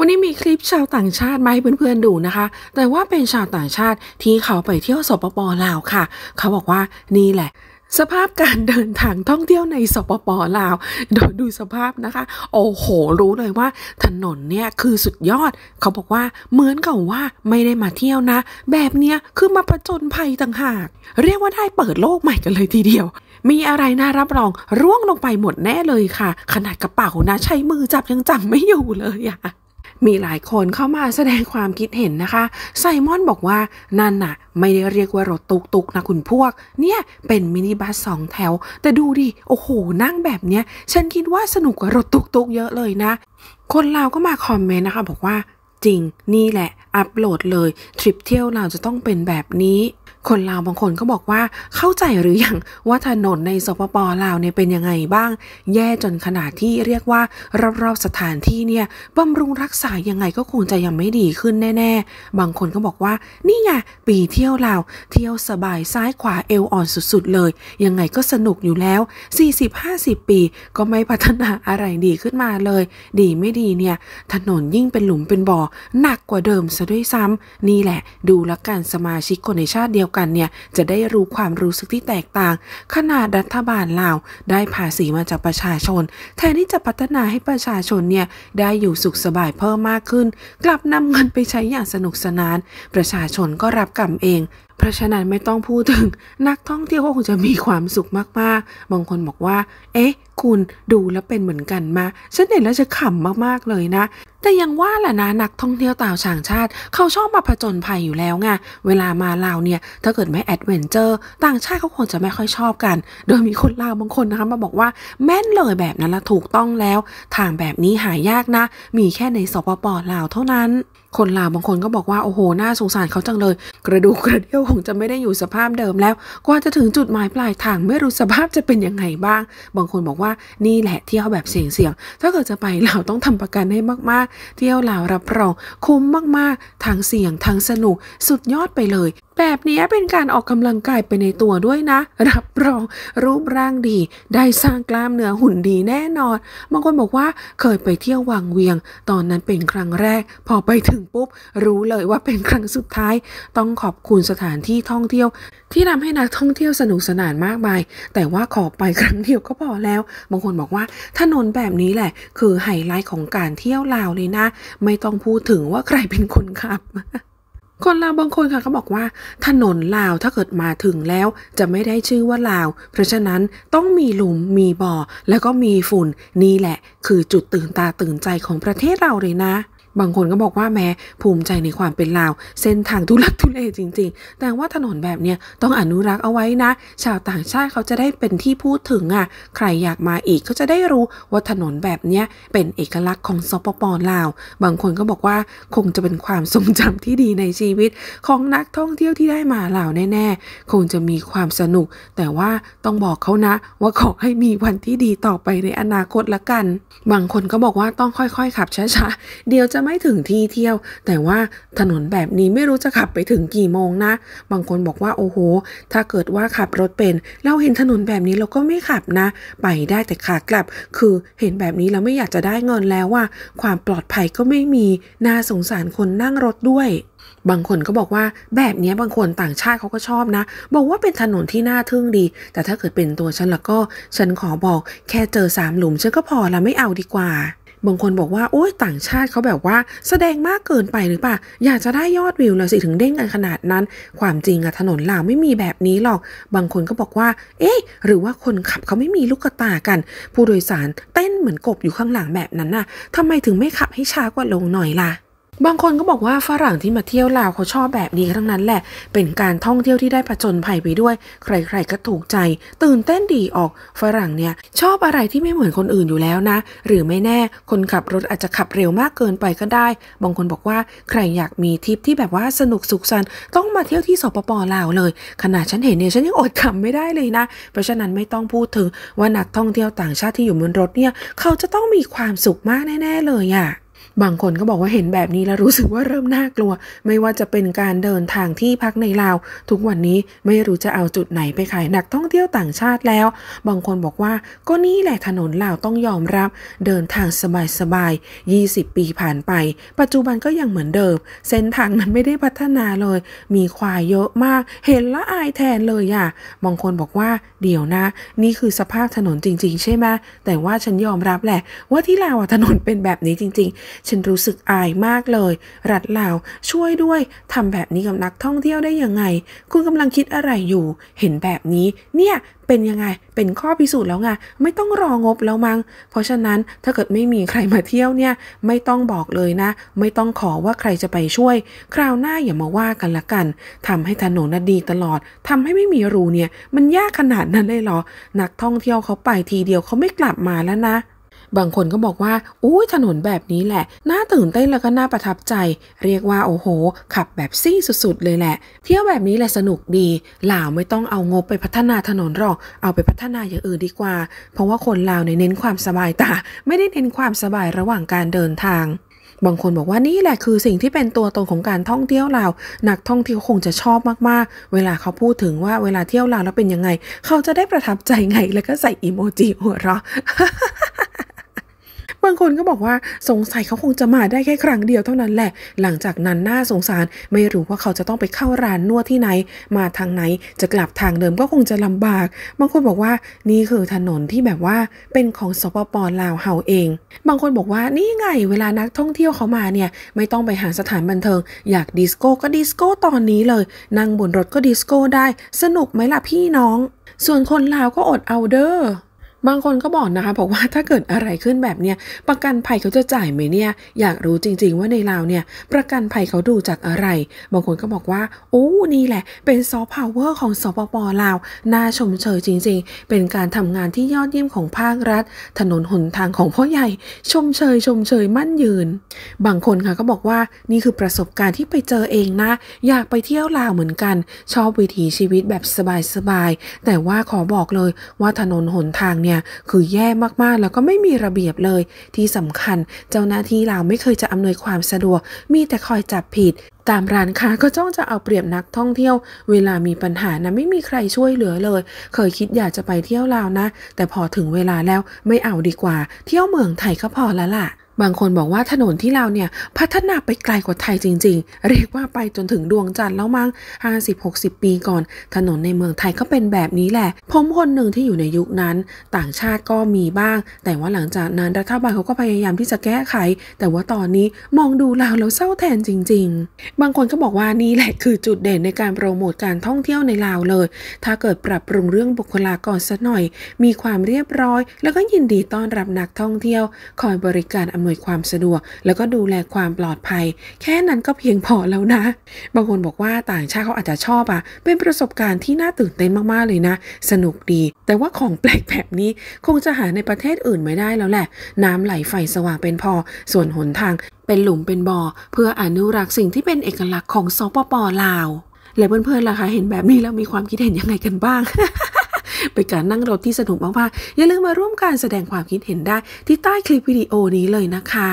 วันนี้มีคลิปชาวต่างชาติมาให้เพื่อนๆดูนะคะ แต่ว่าเป็นชาวต่างชาติที่เขาไปเที่ยวสปปลาวค่ะ เขาบอกว่า นี่แหละ สภาพการเดินทางท่องเที่ยวในสปปลาว โดยดูสภาพนะคะ โอ้โห รู้เลยว่า ถนนเนี่ยคือสุดยอด เขาบอกว่าเหมือนกับว่าไม่ได้มาเที่ยวนะ แบบเนี้ย คือมาประจนภัยต่างหาก เรียกว่าได้เปิดโลกใหม่กันเลยทีเดียว มีอะไรน่ารับรอง ร่วงลงไปหมดแน่เลยค่ะ ขนาดกระเป๋านะ ใช้มือจับยังจับไม่อยู่เลยอะมีหลายคนเข้ามาแสดงความคิดเห็นนะคะไซมอนบอกว่านั่นน่ะ ไม่ได้เรียกว่ารถตุกตุกนะ คุณพวก เนี่ยเป็นมินิบัสสองแถว แต่ดูดิ โอ้โห นั่งแบบเนี้ย ฉันคิดว่าสนุกกว่ารถตุกตุกเยอะเลยนะ คนเราก็มาคอมเมนต์นะคะบอกว่า จริงนี่แหละอัปโหลดเลยทริปเที่ยวเราจะต้องเป็นแบบนี้คนลาวบางคนก็บอกว่าเข้าใจหรืออยังว่าถนนในสปปลาวเนี่ยเป็นยังไงบ้าง แย่จนขนาดที่เรียกว่ารอบๆสถานที่เนี่ยบำรุงรักษายังไงก็คงจะยังไม่ดีขึ้นแน่ๆ บางคนก็บอกว่านี่ไงปีเที่ยวลาว เที่ยวสบายซ้ายขวาเอวอ่อนสุดๆ เลย ยังไงก็สนุกอยู่แล้ว 40-50 ปี ก็ไม่พัฒนาอะไรดีขึ้นมาเลย ดีไม่ดีเนี่ยถนนยิ่งเป็นหลุมเป็นบ่อหนักกว่าเดิมซะด้วยซ้ำนี่แหละดูละกันสมาชิกคนในชาติเดียวยวกันเนี่ยจะได้รู้ความรู้สึกที่แตกต่าง ขนาดรัฐบาลลาวได้ภาษีมาจากประชาชน แทนที่จะพัฒนาให้ประชาชนเนี่ย ได้อยู่สุขสบายเพิ่มมากขึ้น กลับนำเงินไปใช้อย่างสนุกสนาน ประชาชนก็รับกรรมเองเพราะฉะนั้นไม่ต้องพูดถึง นักท่องเที่ยวก็คงจะมีความสุขมากๆ บางคนบอกว่า เอ๊ะ คุณดูแล้วเป็นเหมือนกันมาฉันเห็นแล้วจะขำมากๆ เลยนะ แต่ยังว่าแหละนะนักท่องเที่ยวต่างชาติชาติ เขาชอบมาผจญภัยอยู่แล้วไง เวลามาลาวเนี่ย ถ้าเกิดไม่แอดเวนเจอร์ต่างชาติเขาคงจะไม่ค่อยชอบกัน โดยมีคนลาวบางคนนะคะมาบอกว่า แม่นเลยแบบนั้นละถูกต้องแล้วทางแบบนี้หายากนะ มีแค่ในสปปลาวเท่านั้นคนลาวบางคนก็บอกว่าโอ้โหน่าสงสารเขาจังเลย กระดูกกระเดี่ยวคงจะไม่ได้อยู่สภาพเดิมแล้ว กว่าจะถึงจุดหมายปลายทางไม่รู้สภาพจะเป็นยังไงบ้าง บางคนบอกว่านี่แหละเที่ยวแบบเสี่ยงๆ ถ้าเกิดจะไปลาวต้องทำประกันให้มากๆเที่ยวลาวรับรองคุ้มมากๆทั้งเสี่ยงทั้งสนุก สุดยอดไปเลยแบบนี้เป็นการออกกำลังกายไปในตัวด้วยนะ รับรองรูปร่างดี ได้สร้างกล้ามเนื้อหุ่นดีแน่นอนบางคนบอกว่าเคยไปเที่ยววังเวียง ตอนนั้นเป็นครั้งแรก พอไปถึงปุ๊บ รู้เลยว่าเป็นครั้งสุดท้าย ต้องขอบคุณสถานที่ท่องเที่ยว ที่ทำให้นักท่องเที่ยวสนุกสนานมากมาย แต่ว่าขอไปครั้งเดียวก็พอแล้วบางคนบอกว่าถนนแบบนี้แหละ คือไฮไลท์ของการเที่ยวลาวเลยนะ ไม่ต้องพูดถึงว่าใครเป็นคนขับคนลาวบางคนค่ะเขาบอกว่า ถนนลาวถ้าเกิดมาถึงแล้ว จะไม่ได้ชื่อว่าลาว เพราะฉะนั้นต้องมีหลุมมีบ่อ แล้วก็มีฝุ่นนี่แหละคือจุดตื่นตาตื่นใจของประเทศเราเลยนะบางคนก็บอกว่าแม้ ภูมิใจในความเป็นลาว เส้นทางทุลักทุเลจริงๆ แต่ว่าถนนแบบเนี้ยต้องอนุรักษ์เอาไว้นะ ชาวต่างชาติเขาจะได้เป็นที่พูดถึงอ่ะใครอยากมาอีกเขาจะได้รู้ว่าถนนแบบเนี้ยเป็นเอกลักษณ์ของสปปลาว บางคนก็บอกว่าคงจะเป็นความทรงจำที่ดีในชีวิต ของนักท่องเที่ยวที่ได้มาลาวแน่ ๆ คงจะมีความสนุก แต่ว่าต้องบอกเขานะ ว่าขอให้มีวันที่ดีต่อไปในอนาคตละกัน บางคนก็บอกว่าต้องค่อยๆขับช้าๆเดี๋ยวจะไม่ถึงที่เที่ยว แต่ว่าถนนแบบนี้ไม่รู้จะขับไปถึงกี่โมงนะ บางคนบอกว่าโอ้โหถ้าเกิดว่าขับรถเป็นเราเห็นถนนแบบนี้เราก็ไม่ขับนะ ไปได้แต่ขากลับ คือเห็นแบบนี้เราไม่อยากจะได้เงินแล้วว่าความปลอดภัยก็ไม่มีน่าสงสารคนนั่งรถด้วย บางคนก็บอกว่าแบบนี้บางคนต่างชาติเขาก็ชอบนะ บอกว่าเป็นถนนที่น่าทึ่งดี แต่ถ้าเกิดเป็นตัวฉันแล้วก็ ฉันขอบอกแค่เจอสามหลุมฉันก็พอละไม่เอาดีกว่าบางคนบอกว่าโอ้ยต่างชาติเขาแบบว่า แสดงมากเกินไปหรือเปล่าอยากจะได้ยอดวิวเลยสิถึงเด้งกันขนาดนั้น ความจริงอะถนนลาวไม่มีแบบนี้หรอก บางคนก็บอกว่า เอ๊ะหรือว่าคนขับเขาไม่มีลูกตากัน ผู้โดยสารเต้นเหมือนกบอยู่ข้างหลังแบบนั้นน่ะทำไมถึงไม่ขับให้ช้ากว่าลงหน่อยล่ะบางคนก็บอกว่าฝรั่งที่มาเที่ยวลาวเขาชอบแบบนี้ทั้งนั้นแหละ เป็นการท่องเที่ยวที่ได้ผจญภัยไปด้วย ใครๆก็ถูกใจ ตื่นเต้นดีออก ฝรั่งเนี่ยชอบอะไรที่ไม่เหมือนคนอื่นอยู่แล้วนะ หรือไม่แน่ คนขับรถอาจจะขับเร็วมากเกินไปก็ได้ บางคนบอกว่าใครอยากมีทริปที่แบบว่าสนุกสุขสันตต้องมาเที่ยวที่สปปลาวเลย ขนาดฉันเห็นเนี่ยฉันยังอดขำไม่ได้เลยนะ เพราะฉะนั้นไม่ต้องพูดถึงว่านักท่องเที่ยวต่างชาติที่อยู่บนรถเนี่ยเขาจะต้องมีความสุขมากแน่ ๆเลยอะ่ะบางคนก็บอกว่าเห็นแบบนี้แล้วรู้สึกว่าเริ่มน่ากลัว ไม่ว่าจะเป็นการเดินทางที่พักในลาว ทุกวันนี้ไม่รู้จะเอาจุดไหนไปขายนักท่องเที่ยวต่างชาติแล้ว บางคนบอกว่าก็นี่แหละถนนลาวต้องยอมรับ เดินทางสบายๆ 20 ปีผ่านไป ปัจจุบันก็ยังเหมือนเดิม เส้นทางมันไม่ได้พัฒนาเลย มีควายเยอะมาก เห็นละอายแทนเลยอ่ะบางคนบอกว่าเดี๋ยวนะ นี่คือสภาพถนนจริง ๆ ใช่ไหมแต่ว่าฉันยอมรับแหละ ว่าที่ลาวถนนเป็นแบบนี้จริงๆฉันรู้สึกอายมากเลย รัดเหล่าช่วยด้วยทำแบบนี้กับนักท่องเที่ยวได้ยังไง คุณกำลังคิดอะไรอยู่ เห็นแบบนี้ เนี่ย เป็นยังไง เป็นข้อพิสูจน์แล้วไง ไม่ต้องรองบแล้วมัง้ง เพราะฉะนั้น ถ้าเกิดไม่มีใครมาเที่ยวเนี่ย ไม่ต้องบอกเลยนะ ไม่ต้องขอว่าใครจะไปช่วย คราวหน้าอย่ามาว่ากันละกัน ทำให้ถนนดีตลอด ทำให้ไม่มีรูเนี่ย มันยากขนาดนั้นเลยเหรอ นักท่องเที่ยวเขาไปทีเดียวเขาไม่กลับมาแล้วนะบางคนก็บอกว่า อุ้ยถนนแบบนี้แหละ น่าตื่นเต้นแล้วก็น่าประทับใจ เรียกว่า โอ้โห ขับแบบซี่สุดๆเลยแหละ เที่ยวแบบนี้แหละสนุกดี ลาวไม่ต้องเอางบไปพัฒนาถนนหรอก เอาไปพัฒนาอย่างอื่นดีกว่า เพราะว่าคนลาวเน้นความสบายตา ไม่ได้เน้นความสบายระหว่างการเดินทาง บางคนบอกว่านี่แหละคือสิ่งที่เป็นตัวตนของการท่องเที่ยวลาวนักท่องเที่ยวคงจะชอบมากๆ เวลาเขาพูดถึงว่าเวลาเที่ยวลาวแล้วเป็นยังไง เขาจะได้ประทับใจไงแล้วก็ใส่อีโมจิหัวเราะบางคนก็บอกว่าสงสัยเขาคงจะมาได้แค่ครั้งเดียวเท่านั้นแหละ หลังจากนั้นน่าสงสาร ไม่รู้ว่าเขาจะต้องไปเข้าร้านนวดที่ไหน มาทางไหน จะกลับทางเดิมก็คงจะลำบาก บางคนบอกว่านี่คือถนนที่แบบว่าเป็นของสปปลาวเฮาเอง บางคนบอกว่านี่ไง เวลานักท่องเที่ยวเขามาเนี่ยไม่ต้องไปหาสถานบันเทิง อยากดิสโก้ก็ดิสโก้ตอนนี้เลยนั่งบนรถก็ดิสโก้ได้สนุกไหมล่ะพี่น้อง ส่วนคนลาวก็อดเอาเด้อบางคนก็บอกนะคะบอกว่าถ้าเกิดอะไรขึ้นแบบเนี้ยประกันภัยเขาจะจ่ายไหมเนี่ย อยากรู้จริง ๆว่าในลาวเนี่ยประกันภัยเขาดูจากอะไร บางคนก็บอกว่าโอ้นี่แหละ เป็นซอฟต์พาวเวอร์ของสปปลาวน่าชมเชยจริงๆ เป็นการทำงานที่ยอดเยี่ยมของภาครัฐถนนหนทางของพ่อใหญ่ชมเชยชมเชยมั่นยืน บางคนค่ะก็บอกว่านี่คือประสบการณ์ที่ไปเจอเองนะ อยากไปเที่ยวลาวเหมือนกัน ชอบวิถีชีวิตแบบสบายๆแต่ว่าขอบอกเลยว่าถนนหนทางเนี่ยนี่ยคือแย่มากๆ แล้วก็ไม่มีระเบียบเลย ที่สำคัญ เจ้าหน้าที่ลาวไม่เคยจะอำนวยความสะดวก มีแต่คอยจับผิด ตามร้านค้าก็จ้องจะเอาเปรียบนักท่องเที่ยว เวลามีปัญหานะไม่มีใครช่วยเหลือเลย เคยคิดอยากจะไปเที่ยวลาวนะ แต่พอถึงเวลาแล้วไม่เอาดีกว่า เที่ยวเมืองไทยก็พอแล้วล่ะบางคนบอกว่าถนนที่เราเนี่ย พัฒนาไปไกลกว่าไทยจริง ๆ เรียกว่าไปจนถึงดวงจันทร์แล้วมั้ง 50-60 ปีก่อน ถนนในเมืองไทยก็เป็นแบบนี้แหละผมคนหนึ่งที่อยู่ในยุคนั้น ต่างชาติก็มีบ้าง แต่ว่าหลังจากนั้น รัฐบาลเขาก็พยายามที่จะแก้ไข แต่ว่าตอนนี้มองดูเราแล้วเศร้าแทนจริง ๆ บางคนก็บอกว่านี่แหละคือจุดเด่นในการโปรโมทการท่องเที่ยวในลาวเลย ถ้าเกิดปรับปรุงเรื่องบุคลากรสักหน่อย มีความเรียบร้อย แล้วก็ยินดีต้อนรับนักท่องเที่ยวคอยบริการอำนวยวยความสะดวกแล้วก็ดูแลความปลอดภัยแค่นั้นก็เพียงพอแล้วนะ บางคนบอกว่าต่างชาติเขาอาจจะชอบอะเป็นประสบการณ์ที่น่าตื่นเต้นมากๆเลยนะ สนุกดี แต่ว่าของแปลกแบบนี้คงจะหาในประเทศอื่นไม่ได้แล้วแหละ น้ำไหลไฟสว่างเป็นพอส่วนหนทางเป็นหลุมเป็นบ่อ เพื่ออนุรักษ์สิ่งที่เป็นเอกลักษณ์ของสปปลาวและเพื่อนๆล่ะคะเห็นแบบนี้แล้วมีความคิดเห็นยังไงกันบ้างป็นการนั่งรถที่สนุกมากๆ อย่าลืมมาร่วมการแสดงความคิดเห็นได้ ที่ใต้คลิปวิดีโอนี้เลยนะคะ